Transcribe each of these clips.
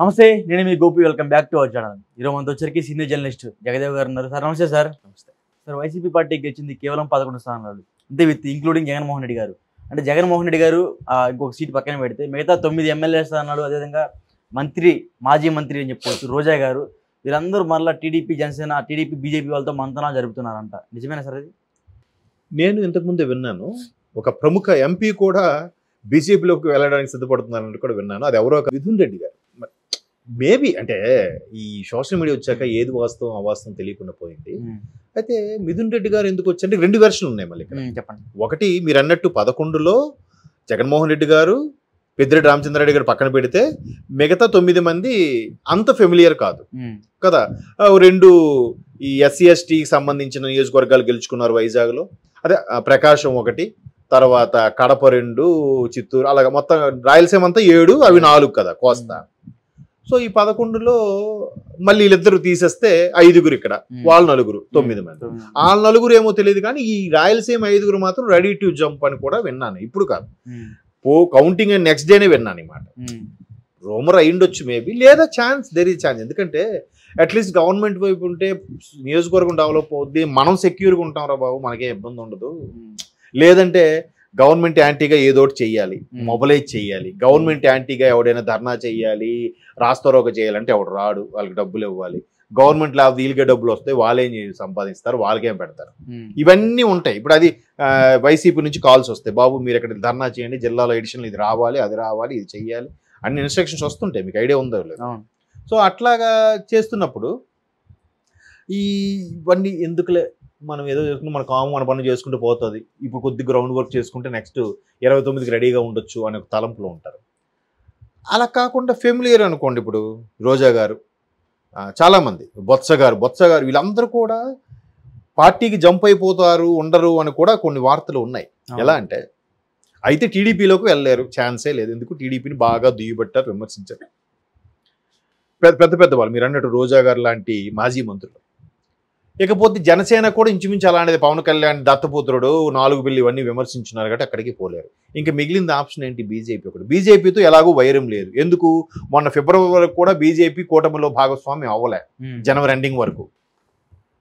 నమస్తే నేను మీ Gopi welcome back to our channel ఈరోజు మనతో వచ్చరికి సీనియర్ జర్నలిస్ట్ జగదేవ్ గారు ఉన్నారు సార్ నమస్తే సార్ నమస్తే సార్ వైసీపీ పార్టీకి వచ్చింది కేవలం పదకొండు స్థానాలు అంతే విత్ ఇంక్లూడింగ్ జగన్మోహన్ రెడ్డి గారు అంటే జగన్మోహన్ రెడ్డి గారు ఇంకొక సీట్ పక్కన పెడితే మిగతా తొమ్మిది ఎమ్మెల్యే స్థానాలు అదేవిధంగా మంత్రి మాజీ మంత్రి అని చెప్పుకోవచ్చు రోజా గారు వీళ్ళందరూ మరలా టీడీపీ జనసేన టీడీపీ బీజేపీ వాళ్ళతో మంతనా జరుపుతున్నారంట నిజమేనా సార్ అది నేను ఇంతకుముందే విన్నాను ఒక ప్రముఖ ఎంపీ కూడా బీజేపీలోకి వెళ్ళడానికి సిద్ధపడుతున్నారని కూడా విన్నాను అది ఎవరో మిథున్ రెడ్డి గారు మేబీ అంటే ఈ సోషల్ మీడియా వచ్చాక hmm. ఏది వాస్తవం అవాస్తవం తెలియకుండా పోయింది hmm. అయితే మిథున్ రెడ్డి గారు ఎందుకు వచ్చి రెండు వెర్షన్లు ఉన్నాయి మళ్ళీ hmm, చెప్పండి ఒకటి మీరు అన్నట్టు పదకొండులో జగన్మోహన్ రెడ్డి గారు పెద్దిరెడ్డి రామచంద్రారెడ్డి గారు పక్కన పెడితే మిగతా తొమ్మిది మంది అంత ఫెమిలియర్ కాదు కదా రెండు ఈ ఎస్సీ ఎస్టీకి సంబంధించిన నియోజకవర్గాలు గెలుచుకున్నారు వైజాగ్లో అదే ప్రకాశం ఒకటి తర్వాత కడప రెండు చిత్తూరు అలాగ మొత్తం రాయలసీమ అంతా ఏడు అవి నాలుగు కదా కోస్తా సో ఈ పదకొండులో మళ్ళీ వీళ్ళిద్దరు తీసేస్తే ఐదుగురు ఇక్కడ వాళ్ళు నలుగురు తొమ్మిది మంది వాళ్ళ నలుగురు ఏమో తెలియదు కానీ ఈ రాయలసీమ ఐదుగురు మాత్రం రెడీ టు జంప్ అని కూడా విన్నాను ఇప్పుడు కాదు పో కౌంటింగ్ అని నెక్స్ట్ డేనే విన్నాను అనమాట రోమర్ రూమర్ అయ్యుండొచ్చు మేబీ లేదా ఛాన్స్ దెర్ ఈ ఛాన్స్ ఎందుకంటే అట్లీస్ట్ గవర్నమెంట్ వైపు ఉంటే నియోజకవర్గం డెవలప్ అవుద్ది మనం సెక్యూర్గా ఉంటాం రా బాబు మనకే ఇబ్బంది ఉండదు లేదంటే గవర్నమెంట్ యాంటీగా ఏదోటి చేయాలి మొబలైజ్ చేయాలి గవర్నమెంట్ యాంటీగా ఎవడైనా ధర్నా చేయాలి రాస్తారోక చేయాలంటే ఎవడు రాడు వాళ్ళకి డబ్బులు ఇవ్వాలి గవర్నమెంట్ లాభ వీళ్ళకే డబ్బులు వస్తాయి వాళ్ళేం సంపాదిస్తారు వాళ్ళకేం పెడతారు ఇవన్నీ ఉంటాయి ఇప్పుడు అది వైసీపీ నుంచి కాల్స్ వస్తాయి బాబు మీరు ఇక్కడ ధర్నా చేయండి జిల్లాలో ఎడిషన్లు ఇది రావాలి అది రావాలి ఇది చేయాలి అన్ని ఇన్స్ట్రక్షన్స్ వస్తుంటాయి మీకు ఐడియా ఉందో లేదు సో అట్లాగా చేస్తున్నప్పుడు ఈ ఇవన్నీ ఎందుకులే మనం ఏదో చేసుకుంటే మన కాము మన పనులు చేసుకుంటూ పోతుంది ఇప్పుడు కొద్ది గ్రౌండ్ వర్క్ చేసుకుంటే నెక్స్ట్ ఇరవై తొమ్మిదికి రెడీగా ఉండొచ్చు అనే ఒక తలంపులో ఉంటారు అలా కాకుండా ఫెమిలియర్ అనుకోండి ఇప్పుడు రోజా గారు చాలామంది బొత్స గారు బొత్స గారు వీళ్ళందరూ కూడా పార్టీకి జంప్ అయిపోతారు ఉండరు అని కూడా కొన్ని వార్తలు ఉన్నాయి ఎలా అంటే అయితే టీడీపీలోకి వెళ్ళలేరు ఛాన్సే లేదు ఎందుకు టీడీపీని బాగా దుయ్యబట్టారు విమర్శించారు పెద్ద పెద్ద పెద్ద వాళ్ళు మీరు అన్నట్టు రోజా గారు లాంటి మాజీ మంత్రులు ఇకపోతే జనసేన కూడా ఇంచుమించు అలాంటిది పవన్ కళ్యాణ్ దత్తపుత్రుడు నాలుగు బిల్లు ఇవన్నీ విమర్శించున్నారు కాబట్టి అక్కడికి పోలేరు ఇంకా మిగిలిన ఆప్షన్ ఏంటి బీజేపీ ఒకటి బీజేపీతో ఎలాగో వైరం లేదు ఎందుకు మొన్న ఫిబ్రవరి వరకు కూడా బీజేపీ కూటమిలో భాగస్వామి అవ్వలే జనవరి ఎండింగ్ వరకు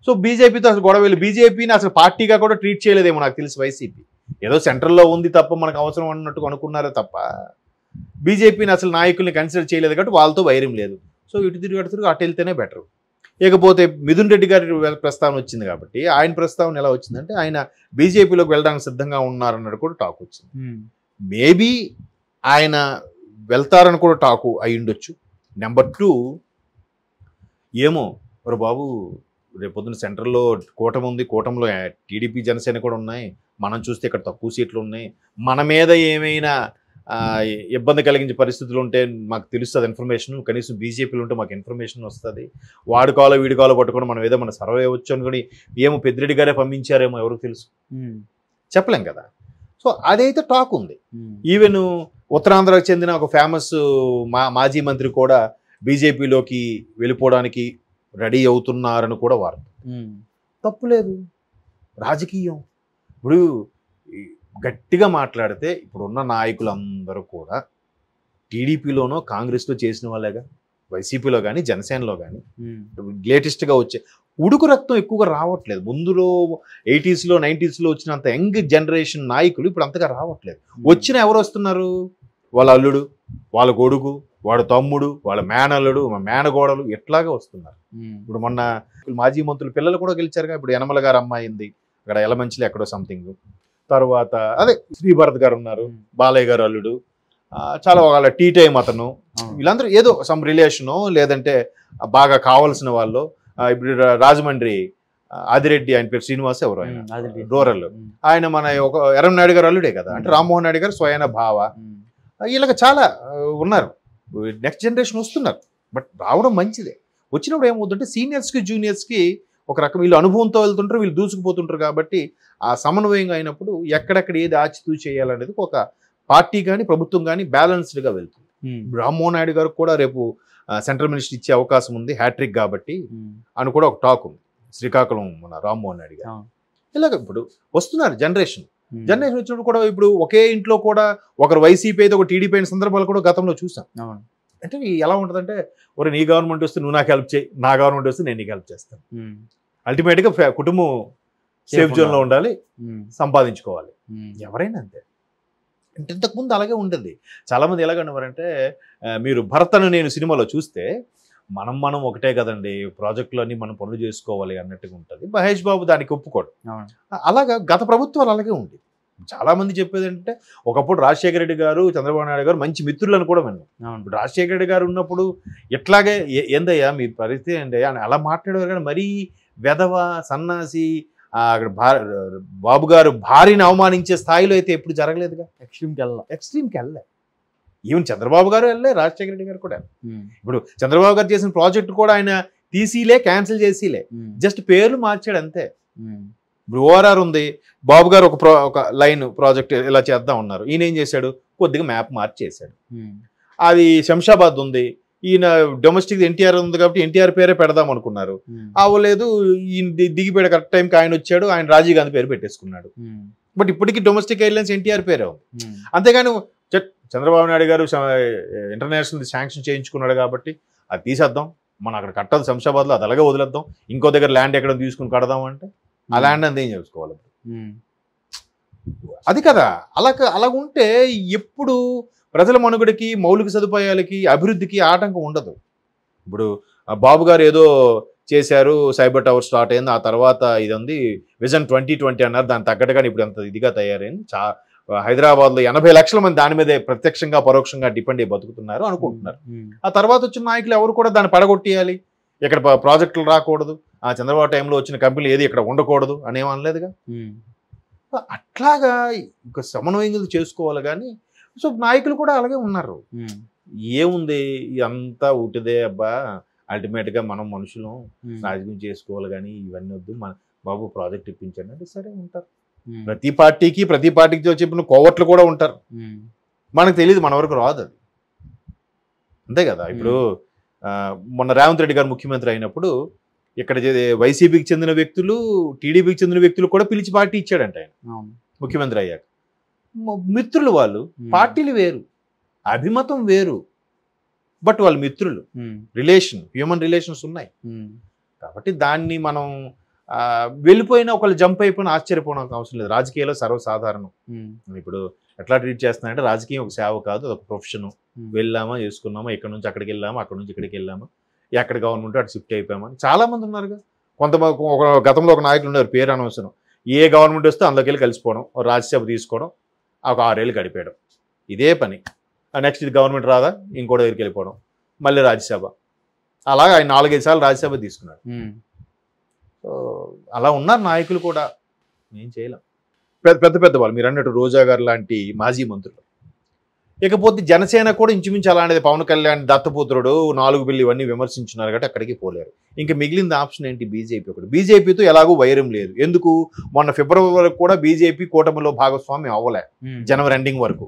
సో బీజేపీతో అసలు గొడవలు బీజేపీని అసలు పార్టీగా కూడా ట్రీట్ చేయలేదేమో నాకు తెలిసి వైసీపీ ఏదో సెంట్రల్లో ఉంది తప్ప మనకు అవసరం అన్నట్టు అనుకున్నారే తప్ప బీజేపీని అసలు నాయకుల్ని కన్సిడర్ చేయలేదు కాబట్టి వాళ్ళతో వైరం లేదు సో ఇటు తిరిగి అటు తిరిగి అటు వెళ్తేనే బెటర్ ఇకపోతే మిథున్ రెడ్డి గారి ప్రస్తావన వచ్చింది కాబట్టి ఆయన ప్రస్తావన ఎలా వచ్చిందంటే ఆయన బీజేపీలోకి వెళ్ళడానికి సిద్ధంగా ఉన్నారన్నది కూడా టాక్ వచ్చింది మేబీ ఆయన వెళ్తారని కూడా టాకు అయి ఉండొచ్చు నెంబర్ టూ ఏమో మరి బాబు పొద్దున సెంట్రల్లో కూటమి ఉంది కూటమిలో టీడీపీ జనసేన కూడా ఉన్నాయి మనం చూస్తే ఇక్కడ తక్కువ సీట్లు ఉన్నాయి మన మీద ఏమైనా ఇబ్బంది కలిగించే పరిస్థితులు ఉంటే మాకు తెలుస్తుంది ఇన్ఫర్మేషన్ కనీసం బీజేపీలు ఉంటే మాకు ఇన్ఫర్మేషన్ వస్తుంది వాడు కాలో వీడి కాలో పట్టుకొని మనం ఏదో మన సర్వే వచ్చు అనుకుని ఏమో పెద్దిరెడ్డి గారే పంపించారేమో ఎవరికి తెలుసు hmm. చెప్పలేం కదా సో అదైతే టాక్ ఉంది ఈవెన్ hmm. ఉత్తరాంధ్రకు చెందిన ఒక ఫేమస్ మా మాజీ మంత్రి కూడా బీజేపీలోకి వెళ్ళిపోవడానికి రెడీ అవుతున్నారని కూడా వార్త hmm. తప్పులేదు రాజకీయం ఇప్పుడు గట్టిగా మాట్లాడితే ఇప్పుడున్న నాయకులందరూ కూడా టీడీపీలోనో కాంగ్రెస్లో చేసిన వాళ్ళేగా వైసీపీలో కానీ జనసేనలో కానీ లేటెస్ట్గా వచ్చే ఉడుకు రక్తం ఎక్కువగా రావట్లేదు ముందులో ఎయిటీస్లో నైంటీస్లో వచ్చినంత యంగ్ జనరేషన్ నాయకులు ఇప్పుడు అంతగా రావట్లేదు వచ్చిన ఎవరు వస్తున్నారు వాళ్ళ అల్లుడు వాళ్ళ కొడుకు వాడు తమ్ముడు వాళ్ళ మేనల్లుడు మేనగోడలు ఎట్లాగా వస్తున్నారు ఇప్పుడు మొన్న మాజీ మంత్రులు పిల్లలు కూడా గెలిచారుగా ఇప్పుడు యనమల గారు అమ్మాయింది అక్కడ ఎలమంచిలో ఎక్కడో సంథింగ్ తర్వాత అదే శ్రీభరత్ గారు ఉన్నారు బాలయ్య గారు అల్లుడు చాలా ఒక టీ టైం అతను వీళ్ళందరూ ఏదో సమ్ రిలేషను లేదంటే బాగా కావాల్సిన వాళ్ళు ఇప్పుడు రాజమండ్రి ఆదిరెడ్డి ఆయన పేరు శ్రీనివాస్ ఎవరు ఆయన రూరల్ ఆయన మన ఒక నాయుడు గారు అల్లుడే కదా అంటే రామ్మోహన్ నాయుడు గారు స్వయన భావ వీళ్ళకి చాలా ఉన్నారు నెక్స్ట్ జనరేషన్ వస్తున్నారు బట్ రావడం మంచిదే వచ్చినప్పుడు ఏమవుతుంటే సీనియర్స్కి జూనియర్స్కి ఒక రకం వీళ్ళు అనుభవంతో వెళ్తుంటారు వీళ్ళు దూసుకుపోతుంటారు కాబట్టి ఆ సమన్వయంగా అయినప్పుడు ఎక్కడెక్కడ ఏది ఆచితూ చేయాలనేది ఒక పార్టీ కానీ ప్రభుత్వం కానీ బ్యాలెన్స్డ్గా వెళ్తుంది రామ్మోహన్ నాయుడు గారు కూడా రేపు సెంట్రల్ మినిస్టర్ ఇచ్చే అవకాశం ఉంది హ్యాట్రిక్ కాబట్టి అని కూడా ఒక టాక్ ఉంది శ్రీకాకుళం మన రామ్మోహన్ నాయుడు గారు ఇలాగ ఇప్పుడు వస్తున్నారు జనరేషన్ జనరేషన్ వచ్చినప్పుడు కూడా ఇప్పుడు ఒకే ఇంట్లో కూడా ఒకరు వైసీపీ అయితే ఒక టీడీపీ అయిన సందర్భాలు కూడా గతంలో చూసాం అంటే ఎలా ఉంటుందంటే ఒక నీ గవర్నమెంట్ వస్తే నువ్వు నాకు హెల్ప్ చేయి నా గవర్నమెంట్ వస్తే నేను నీకు హెల్ప్ చేస్తాను అల్టిమేట్గా కుటుంబం సేఫ్ జోన్లో ఉండాలి సంపాదించుకోవాలి ఎవరైనా అంతే అంటే ఇంతకుముందు అలాగే ఉండేది చాలామంది ఎలాగనేవారంటే మీరు భర్తను నేను సినిమాలో చూస్తే మనం మనం ఒకటే కదండి ప్రాజెక్టులన్నీ మనం పనులు చేసుకోవాలి అన్నట్టుగా ఉంటుంది మహేష్ బాబు దానికి ఒప్పుకోడు అలాగా గత ప్రభుత్వాలు అలాగే ఉంది చాలామంది చెప్పేది ఏంటంటే ఒకప్పుడు రాజశేఖర రెడ్డి గారు చంద్రబాబు నాయుడు గారు మంచి మిత్రులను కూడా విన్నాం ఇప్పుడు రాజశేఖర రెడ్డి గారు ఉన్నప్పుడు ఎట్లాగే ఏందయ్యా మీ పరిస్థితి ఏంటయ్యా అని అలా మాట్లాడేవారు కానీ మరీ వెధవ సన్నాసి అక్కడ బాబు గారు భార్యని అవమానించే స్థాయిలో అయితే ఎప్పుడు జరగలేదుగా ఎక్స్ట్రీమ్కి వెళ్ళా ఎక్స్ట్రీమ్కి వెళ్ళలే ఈవెన్ చంద్రబాబు గారు వెళ్ళలే రాజశేఖర రెడ్డి గారు కూడా hmm. ఇప్పుడు చంద్రబాబు గారు చేసిన ప్రాజెక్టు కూడా ఆయన తీసిలే క్యాన్సిల్ చేసిలే జస్ట్ hmm. పేర్లు మార్చాడు అంతే hmm. ఇప్పుడు ఓఆర్ఆర్ ఉంది బాబు గారు ఒక ప్రో ఒక లైన్ ప్రాజెక్ట్ ఇలా చేద్దాం ఉన్నారు ఈయన ఏం చేశాడు కొద్దిగా మ్యాప్ మార్చేశాడు అది శంషాబాద్ ఉంది ఈయన డొమెస్టిక్ ఎన్టీఆర్ ఉంది కాబట్టి ఎన్టీఆర్ పేరే పెడదాం అనుకున్నారు అవ్వలేదు ఈయన దిగిపోయాడు కరెక్ట్ టైంకి ఆయన వచ్చాడు ఆయన రాజీవ్ గాంధీ పేరు పెట్టేసుకున్నాడు బట్ ఇప్పటికీ డొమెస్టిక్ ఎయిర్లైన్స్ ఎన్టీఆర్ పేరే అంతేగాని చంద్రబాబు నాయుడు గారు ఇంటర్నేషనల్ శాంక్షన్ చేయించుకున్నాడు కాబట్టి అది తీసేద్దాం మనం అక్కడ కట్టాలి శంషాబాద్లో అది అలాగే వదిలేద్దాం ఇంకో దగ్గర ల్యాండ్ ఎక్కడ తీసుకుని కడదాం అంటే ఆ ల్యాండ్ అంతా ఏం చేసుకోవాలి అది కదా అలా అలాగుంటే ఎప్పుడు ప్రజల మనుగడికి మౌలిక సదుపాయాలకి అభివృద్ధికి ఆటంకం ఉండదు ఇప్పుడు బాబు గారు ఏదో చేశారు సైబర్ టవర్ స్టార్ట్ అయింది ఆ తర్వాత ఇది ఉంది విజన్ ట్వంటీ ట్వంటీ అన్నారు దాని తగ్గట్టుగా ఇప్పుడు అంత ఇదిగా తయారైంది చా హైదరాబాద్లో ఎనభై లక్షల మంది దాని మీదే ప్రత్యక్షంగా పరోక్షంగా డిపెండ్ అయ్యి బతుకుతున్నారు అనుకుంటున్నారు ఆ తర్వాత వచ్చిన నాయకులు ఎవరు కూడా దాన్ని పడగొట్టేయాలి ఇక్కడ ప్రాజెక్టులు రాకూడదు ఆ చంద్రబాబు టైంలో వచ్చిన కంపెనీలు ఏది ఇక్కడ ఉండకూడదు అనేమనలేదుగా అట్లాగా ఇంకా సమన్వయంగా చేసుకోవాలి కానీ సో నాయకులు కూడా అలాగే ఉన్నారు ఏముంది ఇదంతా ఒకటిదే అబ్బా అల్టిమేట్గా మనం మనుషులం రాజకీయం చేసుకోవాలి కానీ ఇవన్నీ వద్దు మన బాబు ప్రాజెక్ట్ ఇప్పించండి అంటే సరే ఉంటారు ప్రతి పార్టీకి ప్రతి పార్టీకి చెప్పిన కోవట్లు కూడా ఉంటారు మనకు తెలియదు మన వరకు రాదు అది అంతే కదా ఇప్పుడు మొన్న రేవంత్ రెడ్డి గారు ముఖ్యమంత్రి అయినప్పుడు ఇక్కడ వైసీపీకి చెందిన వ్యక్తులు టీడీపీకి చెందిన వ్యక్తులు కూడా పిలిచి పార్టీ ఇచ్చాడంట ఆయన ముఖ్యమంత్రి అయ్యాక మిత్రులు వాళ్ళు పార్టీలు వేరు అభిమతం వేరు బట్ వాళ్ళ మిత్రులు రిలేషన్ హ్యూమన్ రిలేషన్స్ ఉన్నాయి కాబట్టి దాన్ని మనం వెళ్ళిపోయినా ఒకళ్ళు జంప్ అయిపోయినా ఆశ్చర్యపోవడానికి అవసరం లేదు రాజకీయాల్లో సర్వసాధారణం ఇప్పుడు ఎట్లా ట్రీట్ చేస్తున్నాయంటే రాజకీయం ఒక సేవ కాదు అదొక ప్రొఫెషన్ వెళ్ళామా చేసుకున్నామా ఇక్కడ నుంచి అక్కడికి వెళ్ళామా అక్కడ నుంచి ఇక్కడికి వెళ్ళామా ఎక్కడ గవర్నమెంట్ అటు షిఫ్ట్ చాలా చాలామంది ఉన్నారుగా కొంతమంది ఒక గతంలో ఒక నాయకులు ఉన్నారు పేరు అనవసరం ఏ గవర్నమెంట్ వస్తే అందులోకి వెళ్ళి కలిసిపోవడం రాజ్యసభ తీసుకోవడం ఒక ఆరేళ్ళు గడిపాడు ఇదే పని నెక్స్ట్ ఇది గవర్నమెంట్ రాదా ఇంకో దగ్గరికి వెళ్ళిపోవడం మళ్ళీ రాజ్యసభ అలాగే ఆయన నాలుగైదు సార్లు రాజ్యసభ తీసుకున్నాడు సో అలా ఉన్న నాయకులు కూడా ఏం చేయలేం పెద్ద పెద్ద పెద్ద వాళ్ళు మీరు అన్నట్టు రోజా గారు లాంటి మాజీ మంత్రులు ఇకపోతే జనసేన కూడా ఇంచుమించు అలాంటిది పవన్ కళ్యాణ్ దత్తపుత్రుడు నాలుగు బిల్లు ఇవన్నీ విమర్శించున్నారు కాబట్టి అక్కడికి పోలేరు ఇంకా మిగిలిన ఆప్షన్ ఏంటి బీజేపీ ఒకటి బీజేపీతో ఎలాగూ వైరం లేదు ఎందుకు మొన్న ఫిబ్రవరి వరకు కూడా బీజేపీ కూటమిలో భాగస్వామి అవ్వలే జనవరి ఎండింగ్ వరకు